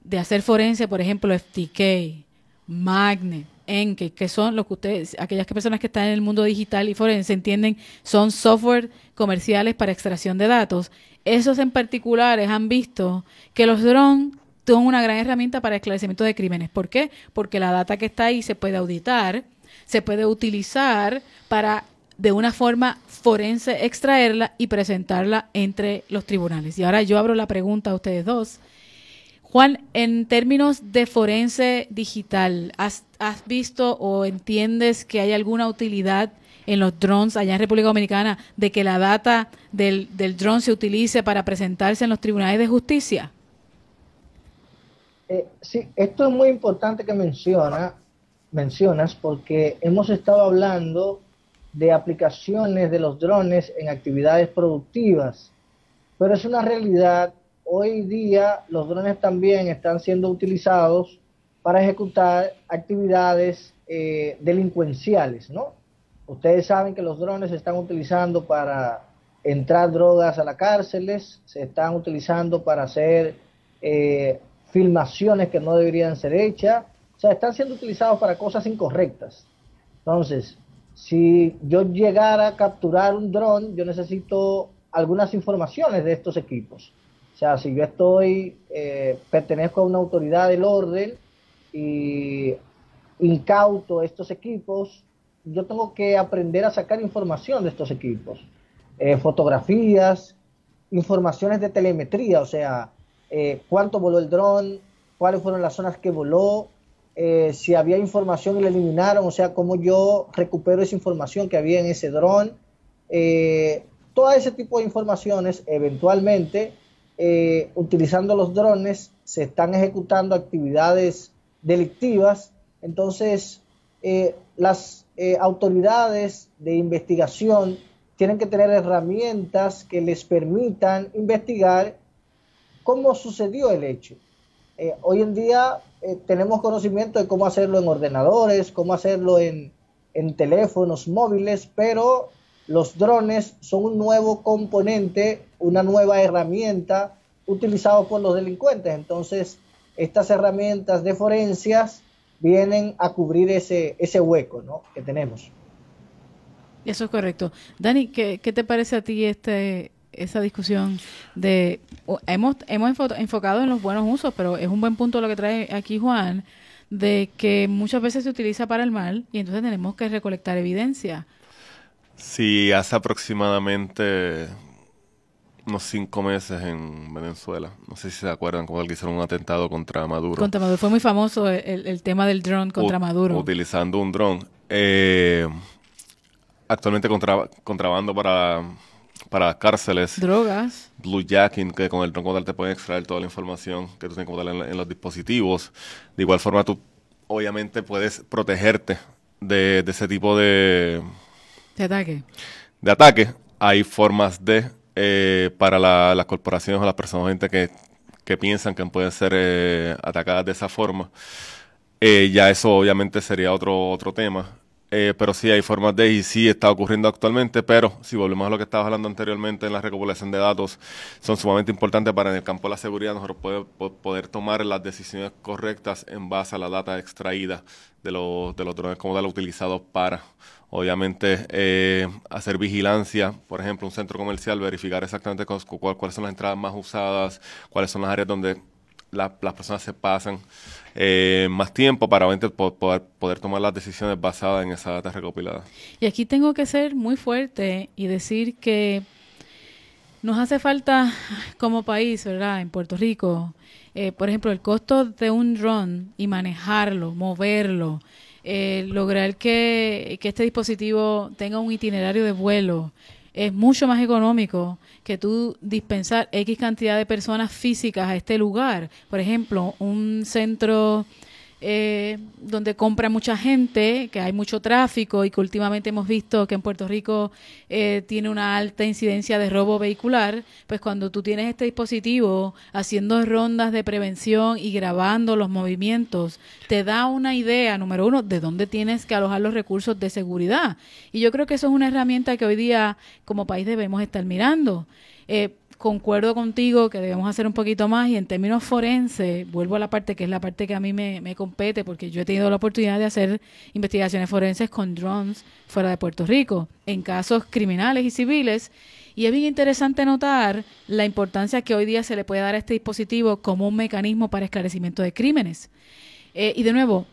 de hacer forense, por ejemplo, FTK, Magnet, Enke, que son lo que ustedes, aquellas personas que están en el mundo digital y forense entienden, son software comerciales para extracción de datos. Esos en particulares han visto que los drones son una gran herramienta para esclarecimiento de crímenes. ¿Por qué? Porque la data que está ahí se puede auditar, se puede utilizar para de una forma forense extraerla y presentarla entre los tribunales. Y ahora yo abro la pregunta a ustedes dos. Juan, en términos de forense digital, ¿has, visto o entiendes que hay alguna utilidad en los drones allá en República Dominicana de que la data del, del drone se utilice para presentarse en los tribunales de justicia? Eh, sí, esto es muy importante que menciona, mencionas porque hemos estado hablando de aplicaciones de los drones en actividades productivas, pero es una realidad. Hoy día los drones también están siendo utilizados para ejecutar actividades eh, delincuenciales, ¿no? Ustedes saben que los drones se están utilizando para entrar drogas a las cárceles, se están utilizando para hacer eh, filmaciones que no deberían ser hechas, o sea, están siendo utilizados para cosas incorrectas. Entonces, si yo llegara a capturar un dron, yo necesito algunas informaciones de estos equipos. O sea, si yo estoy, eh, pertenezco a una autoridad del orden y incauto estos equipos, yo tengo que aprender a sacar información de estos equipos. Eh, fotografías, informaciones de telemetría, o sea, eh, cuánto voló el dron, cuáles fueron las zonas que voló, eh, si había información y la eliminaron, o sea, cómo yo recupero esa información que había en ese dron. Eh, todo ese tipo de informaciones, eventualmente, eh, utilizando los drones, se están ejecutando actividades delictivas. Entonces, las autoridades de investigación tienen que tener herramientas que les permitan investigar cómo sucedió el hecho. hoy en día eh, tenemos conocimiento de cómo hacerlo en ordenadores, cómo hacerlo en, teléfonos móviles, pero los drones son un nuevo componente, una nueva herramienta utilizado por los delincuentes. Entonces, estas herramientas de forencias vienen a cubrir ese, ese hueco que tenemos. Eso es correcto. Dani, ¿qué, ¿qué, te parece a ti este, esa discusión de hemos hemos enfocado en los buenos usos, pero es un buen punto lo que trae aquí Juan de que muchas veces se utiliza para el mal y entonces tenemos que recolectar evidencia. Sí, hace aproximadamente unos cinco meses en Venezuela. No sé si se acuerdan cuando hicieron un atentado contra Maduro. Contra Maduro. Fue muy famoso el, tema del dron contra Maduro. Utilizando un dron. Eh, actualmente contrabando para para cárceles. Drogas. Blue Jacking, que con el tronco te pueden extraer toda la información que tú tienes que en, en, los dispositivos. De igual forma, tú obviamente puedes protegerte de, ese tipo de... De ataque. De ataque. Hay formas de, eh, para las corporaciones o las personas, gente que, piensan que pueden ser eh, atacadas de esa forma. Eh, ya eso obviamente sería otro, otro tema. Eh, pero sí hay formas de, y sí está ocurriendo actualmente, pero si volvemos a lo que estaba hablando anteriormente en la recopilación de datos, son sumamente importantes para en el campo de la seguridad nosotros poder, poder tomar las decisiones correctas en base a la data extraída de los, de los drones como tal utilizados para, obviamente, eh, hacer vigilancia, por ejemplo, un centro comercial, verificar exactamente cuáles son las entradas más usadas, cuáles son las áreas donde las personas se pasan eh, más tiempo para poder, poder tomar las decisiones basadas en esa data recopilada. Y aquí tengo que ser muy fuerte y decir que nos hace falta como país, ¿verdad? En Puerto Rico, eh, por ejemplo, el costo de un dron y manejarlo, moverlo, eh, lograr que, que, este dispositivo tenga un itinerario de vuelo, es mucho más económico que tú dispensar X cantidad de personas físicas a este lugar. Por ejemplo, un centro eh, donde compra mucha gente, que hay mucho tráfico y que últimamente hemos visto que en Puerto Rico eh, tiene una alta incidencia de robo vehicular, pues cuando tú tienes este dispositivo haciendo rondas de prevención y grabando los movimientos, te da una idea, número uno, de dónde tienes que alojar los recursos de seguridad. Y yo creo que eso es una herramienta que hoy día como país debemos estar mirando. Eh, concuerdo contigo que debemos hacer un poquito más y en términos forenses, vuelvo a la parte que es la parte que a mí me, compete, porque yo he tenido la oportunidad de hacer investigaciones forenses con drones fuera de Puerto Rico, en casos criminales y civiles. Y es bien interesante notar la importancia que hoy día se le puede dar a este dispositivo como un mecanismo para esclarecimiento de crímenes. Eh, y de nuevo,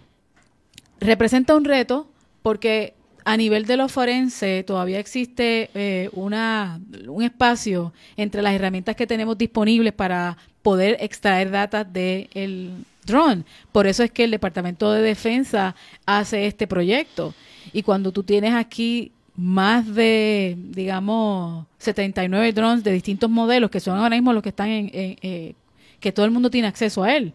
representa un reto porque a nivel de lo forense, todavía existe eh, una, un espacio entre las herramientas que tenemos disponibles para poder extraer datos del el dron. Por eso es que el Departamento de Defensa hace este proyecto. Y cuando tú tienes aquí más de, digamos, 79 drones de distintos modelos, que son ahora mismo los que están en, eh, que todo el mundo tiene acceso a él,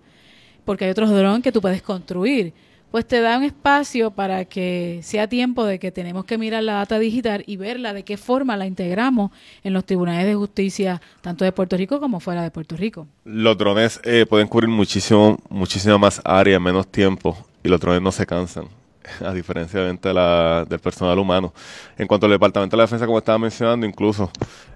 porque hay otros drones que tú puedes construir pues te da un espacio para que sea tiempo de que tenemos que mirar la data digital y verla de qué forma la integramos en los tribunales de justicia, tanto de Puerto Rico como fuera de Puerto Rico. Los drones eh, pueden cubrir muchísimo, muchísima más área, menos tiempo, y los drones no se cansan. a diferencia de la, del personal humano. En cuanto al Departamento de la Defensa, como estaba mencionando, incluso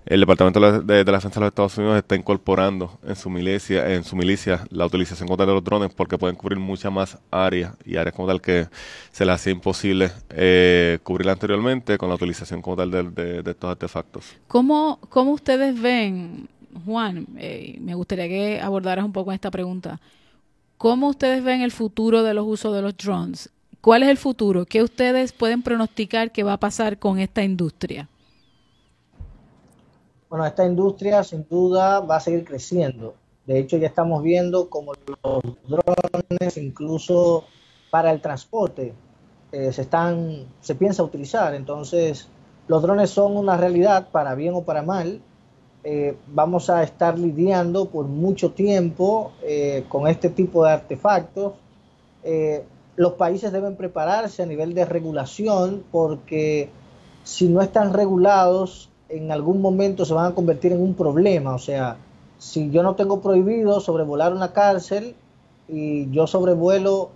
el Departamento de, la Defensa de los Estados Unidos está incorporando en su milicia, en su milicia la utilización contra los drones porque pueden cubrir muchas más áreas y áreas como tal que se les hacía imposible eh, cubrir anteriormente con la utilización como tal de, estos artefactos. ¿Cómo, ¿Cómo, ustedes ven, Juan? Eh, me gustaría que abordaras un poco esta pregunta. ¿Cómo ustedes ven el futuro de los usos de los drones? ¿Cuál es el futuro? ¿Qué ustedes pueden pronosticar que va a pasar con esta industria? Bueno, esta industria sin duda va a seguir creciendo. De hecho, ya estamos viendo como los drones, incluso para el transporte, eh, se están, se piensa utilizar. Entonces, los drones son una realidad para bien o para mal. Eh, vamos a estar lidiando por mucho tiempo eh, con este tipo de artefactos los países deben prepararse a nivel de regulación porque si no están regulados, en algún momento se van a convertir en un problema. O sea, si yo no tengo prohibido sobrevolar una cárcel y yo sobrevuelo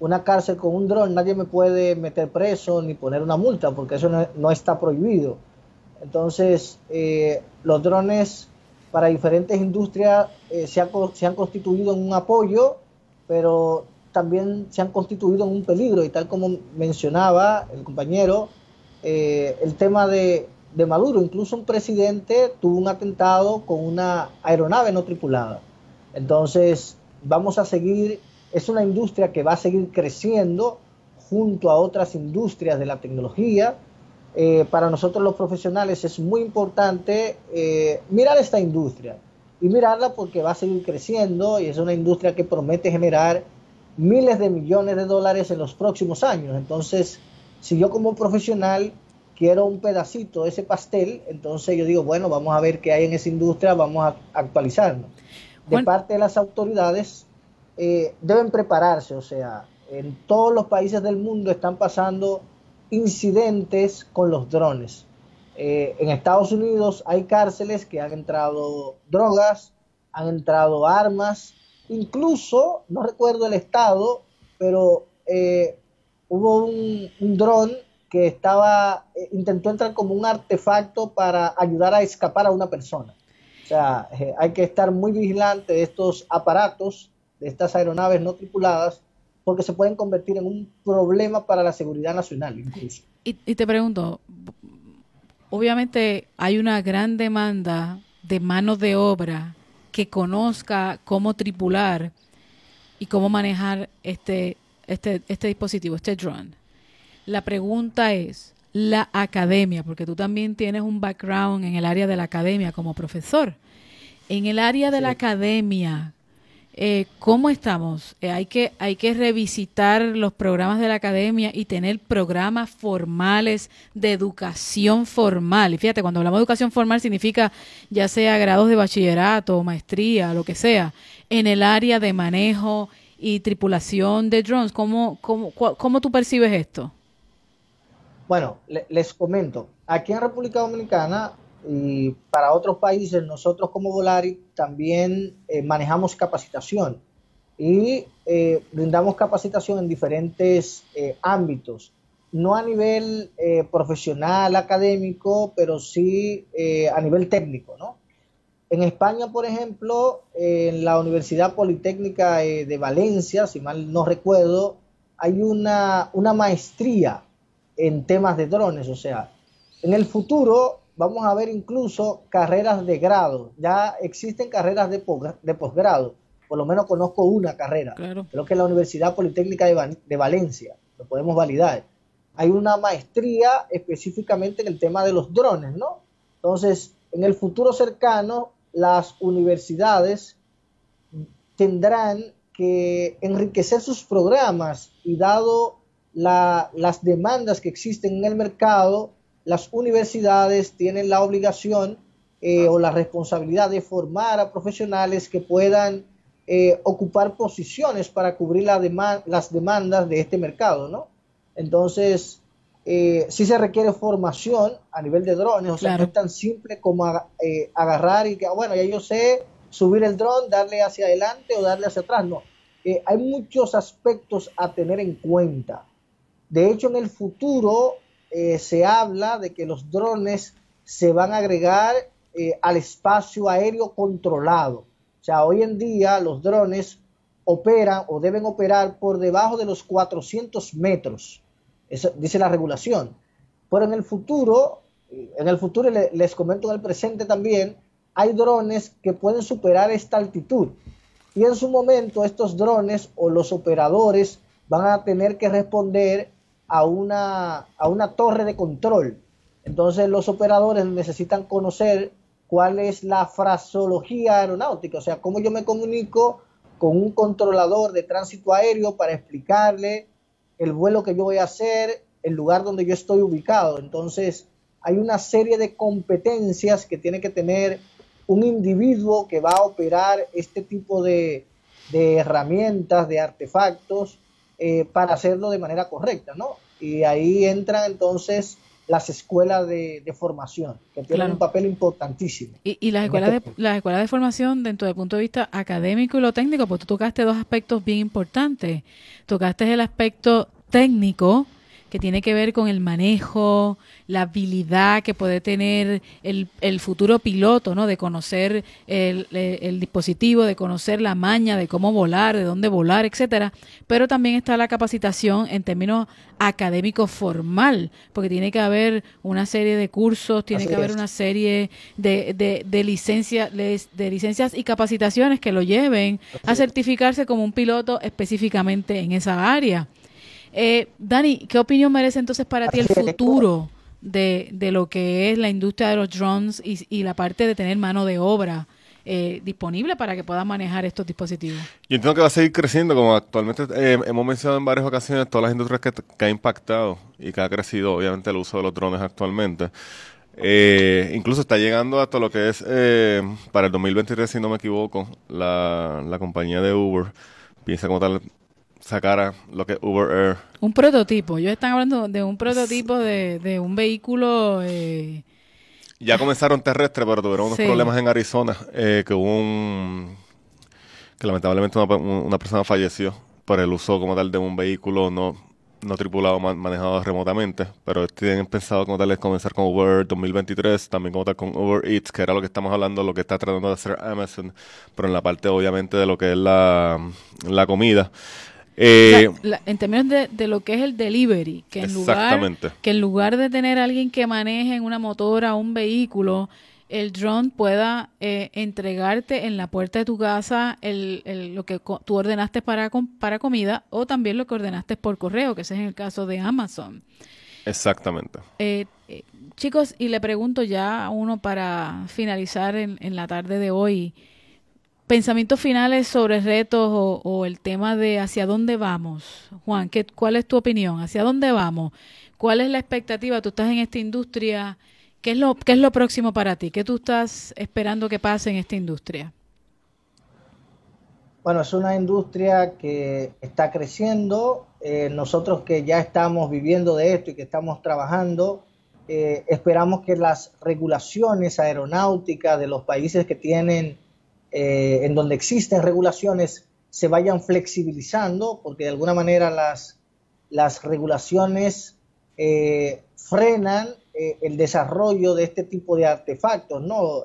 una cárcel con un dron, nadie me puede meter preso ni poner una multa porque eso no, está prohibido. Entonces, eh, los drones para diferentes industrias eh, se, se han constituido en un apoyo, pero también se han constituido en un peligro y tal como mencionaba el compañero, eh, el tema de, Maduro, incluso un presidente tuvo un atentado con una aeronave no tripulada. Entonces, vamos a seguir, es una industria que va a seguir creciendo junto a otras industrias de la tecnología. Eh, para nosotros los profesionales es muy importante eh, mirar esta industria y mirarla porque va a seguir creciendo y es una industria que promete generar miles de millones de dólares en los próximos años. Entonces, si yo como profesional quiero un pedacito de ese pastel, entonces yo digo, bueno, vamos a ver qué hay en esa industria, vamos a actualizarnos. De parte de las autoridades, eh, deben prepararse, o sea, en todos los países del mundo están pasando incidentes con los drones. Eh, en Estados Unidos hay cárceles que han entrado drogas, han entrado armas, Incluso, no recuerdo el estado, pero eh, hubo un, dron que estaba, eh, intentó entrar como un artefacto para ayudar a escapar a una persona. O sea, eh, hay que estar muy vigilante de estos aparatos, de estas aeronaves no tripuladas, porque se pueden convertir en un problema para la seguridad nacional incluso. Y, te pregunto, obviamente hay una gran demanda de mano de obra que conozca cómo tripular y cómo manejar este, este, este, dispositivo, este drone. La pregunta es, la academia, porque tú también tienes un background en el área de la academia como profesor. En el área de la academia, eh, ¿cómo estamos? Eh, hay, que, hay que revisitar los programas de la academia y tener programas formales de educación formal. Y fíjate, cuando hablamos de educación formal significa ya sea grados de bachillerato, maestría, lo que sea, en el área de manejo y tripulación de drones. ¿Cómo, cómo tú percibes esto? Bueno, les comento, aquí en República Dominicana y para otros países, nosotros como Volari también eh, manejamos capacitación y eh, brindamos capacitación en diferentes eh, ámbitos, no a nivel profesional, académico, pero sí a nivel técnico. En España, por ejemplo, en la Universidad Politécnica de Valencia, si mal no recuerdo, hay una, una maestría en temas de drones, o sea, en el futuro vamos a ver incluso carreras de grado. Ya existen carreras de, posgrado. Por lo menos conozco una carrera. Creo que es la Universidad Politécnica de, de, Valencia. Lo podemos validar. Hay una maestría específicamente en el tema de los drones, ¿no? Entonces, en el futuro cercano, las universidades tendrán que enriquecer sus programas y dado las demandas que existen en el mercado, las universidades tienen la obligación eh, ah. o la responsabilidad de formar a profesionales que puedan eh, ocupar posiciones para cubrir las demandas de este mercado, ¿no? Entonces, eh, sí se requiere formación a nivel de drones, o sea, no es tan simple como agarrar y que, ah, bueno, ya yo sé subir el dron, darle hacia adelante o darle hacia atrás, no. hay muchos aspectos a tener en cuenta. De hecho, en el futuro, eh, se habla de que los drones se van a agregar eh, al espacio aéreo controlado. O sea, hoy en día los drones operan o deben operar por debajo de los 400 metros, Eso dice la regulación. Pero en el futuro, en el futuro les comento en presente también, hay drones que pueden superar esta altitud. Y en su momento estos drones o los operadores van a tener que responder a una, a una torre de control. Entonces los operadores necesitan conocer cuál es la fraseología aeronáutica, o sea, cómo yo me comunico con un controlador de tránsito aéreo para explicarle el vuelo que yo voy a hacer, el lugar donde yo estoy ubicado. Entonces, hay una serie de competencias que tiene que tener un individuo que va a operar este tipo de, de herramientas, de artefactos, eh, para hacerlo de manera correcta, ¿no? Y ahí entran entonces las escuelas de, formación, que tienen un papel importantísimo. Y, las, escuelas este de, las escuelas de formación, dentro del punto de vista académico y lo técnico, pues tú tocaste dos aspectos bien importantes. Tocaste el aspecto técnico, que tiene que ver con el manejo, la habilidad que puede tener el, el futuro piloto, ¿no? De conocer el, dispositivo, de conocer la maña, de cómo volar, de dónde volar, etcétera. Pero también está la capacitación en términos académicos formal, porque tiene que haber una serie de cursos, tiene que haber una serie de, de, de, de licencias y capacitaciones que lo lleven a certificarse como un piloto específicamente en esa área. Eh, Dani, ¿qué opinión merece entonces para ti el futuro de, lo que es la industria de los drones y, la parte de tener mano de obra? Eh, disponible para que puedas manejar estos dispositivos. Yo entiendo que va a seguir creciendo, como actualmente eh, hemos mencionado en varias ocasiones todas las industrias que, ha impactado y que ha crecido, obviamente, el uso de los drones actualmente. incluso está llegando hasta lo que es, para el 2023, si no me equivoco, la, la compañía de Uber piensa como tal sacara lo que es Uber Air. Un prototipo. Ellos están hablando de un prototipo de, un vehículo. Eh... Ya comenzaron terrestre, pero tuvieron unos problemas en Arizona eh, que hubo un. que lamentablemente una, persona falleció por el uso como tal de un vehículo no, no tripulado, manejado remotamente. Pero tienen pensado como tal es comenzar con Uber 2023, también como tal con Uber Eats, que era lo que estamos hablando, lo que está tratando de hacer Amazon, pero en la parte obviamente de lo que es la, la comida. Eh, en términos de, lo que es el delivery, que en, lugar, que en lugar de tener a alguien que maneje una motora o un vehículo, el drone pueda eh, entregarte en la puerta de tu casa el, lo que tú ordenaste para, para comida o también lo que ordenaste por correo, que ese es el caso de Amazon. Exactamente. Eh, chicos, y le pregunto ya a uno para finalizar en, en la tarde de hoy pensamientos finales sobre retos o, o, el tema de hacia dónde vamos. Juan, ¿cuál es tu opinión? ¿Hacia dónde vamos? ¿Cuál es la expectativa? Tú estás en esta industria. ¿Qué es lo, qué es lo próximo para ti? ¿Qué tú estás esperando que pase en esta industria? Bueno, es una industria que está creciendo. Eh, nosotros que ya estamos viviendo de esto y que estamos trabajando, eh, esperamos que las regulaciones aeronáuticas de los países que tienen eh, en donde existen regulaciones se vayan flexibilizando, porque de alguna manera las, regulaciones eh, frenan eh, el desarrollo de este tipo de artefactos, ¿no?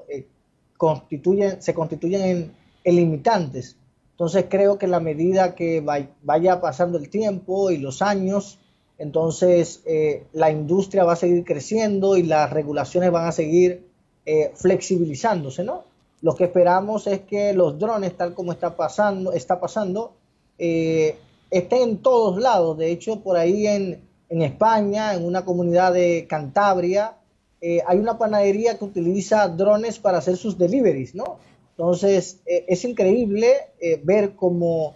constituyen, se constituyen en, limitantes. Entonces creo que la medida que vaya pasando el tiempo y los años, entonces la industria va a seguir creciendo y las regulaciones van a seguir flexibilizándose, ¿no? Lo que esperamos es que los drones, tal como está pasando, está pasando eh, estén en todos lados. De hecho, por ahí en, España, en una comunidad de Cantabria, eh, hay una panadería que utiliza drones para hacer sus deliveries, ¿no? Entonces, eh, es increíble ver cómo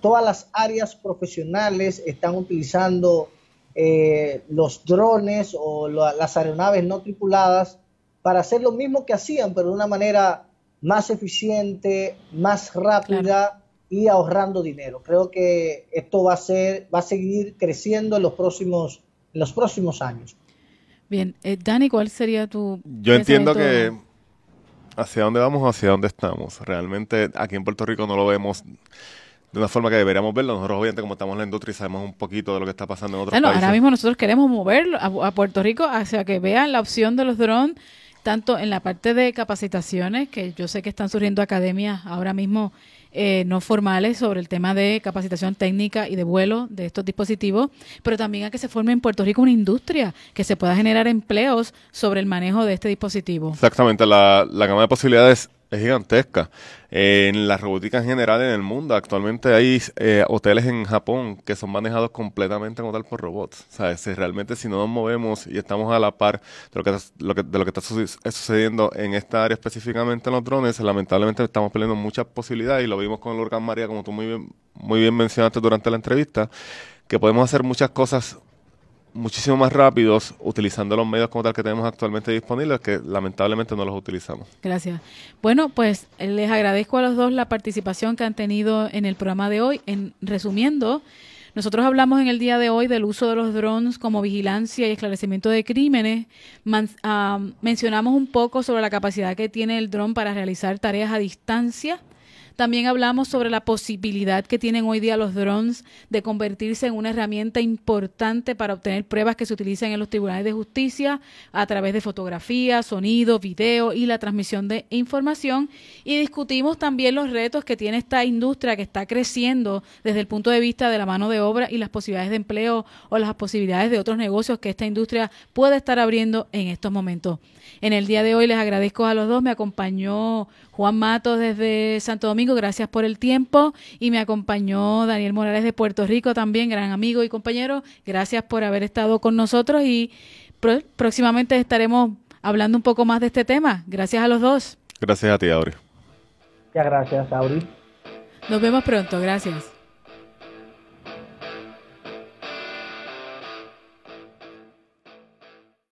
todas las áreas profesionales están utilizando los drones o las aeronaves no tripuladas para hacer lo mismo que hacían, pero de una manera más eficiente, más rápida y ahorrando dinero. Creo que esto va a ser, va a seguir creciendo en los próximos, los próximos años. Bien, eh, Dani, ¿cuál sería tu? Yo entiendo que hacia dónde vamos o hacia dónde estamos. Realmente aquí en Puerto Rico no lo vemos de una forma que deberíamos verlo. Nosotros, obviamente, como estamos en la industria sabemos un poquito de lo que está pasando en otros bueno, países. Ahora mismo nosotros queremos moverlo a Puerto Rico hacia que vean la opción de los drones tanto en la parte de capacitaciones, que yo sé que están surgiendo academias ahora mismo eh, no formales sobre el tema de capacitación técnica y de vuelo de estos dispositivos, pero también a que se forme en Puerto Rico una industria que se pueda generar empleos sobre el manejo de este dispositivo. Exactamente, la, la gama de posibilidades es gigantesca. Eh, en la robótica en general en el mundo, actualmente hay eh, hoteles en Japón que son manejados completamente como tal por robots. O sea, si realmente si no nos movemos y estamos a la par de lo que, de lo que está eh, sucediendo en esta área específicamente en los drones, lamentablemente estamos perdiendo muchas posibilidades y lo vimos con el huracán María, como tú muy bien, muy bien mencionaste durante la entrevista, que podemos hacer muchas cosas muchísimo más rápidos utilizando los medios como tal que tenemos actualmente disponibles, que lamentablemente no los utilizamos. Gracias. Bueno, pues eh, les agradezco a los dos la participación que han tenido en el programa de hoy. En resumiendo, nosotros hablamos en el día de hoy del uso de los drones como vigilancia y esclarecimiento de crímenes. Ah, mencionamos un poco sobre la capacidad que tiene el dron para realizar tareas a distancia también hablamos sobre la posibilidad que tienen hoy día los drones de convertirse en una herramienta importante para obtener pruebas que se utilizan en los tribunales de justicia a través de fotografía, sonido, video y la transmisión de información. Y discutimos también los retos que tiene esta industria que está creciendo desde el punto de vista de la mano de obra y las posibilidades de empleo o las posibilidades de otros negocios que esta industria puede estar abriendo en estos momentos. En el día de hoy les agradezco a los dos. Me acompañó Juan Matos desde Santo Domingo, gracias por el tiempo. Y me acompañó Daniel Morales de Puerto Rico también, gran amigo y compañero. Gracias por haber estado con nosotros y próximamente estaremos hablando un poco más de este tema. Gracias a los dos. Gracias a ti, Auri. Muchas gracias, Auri. Nos vemos pronto, gracias.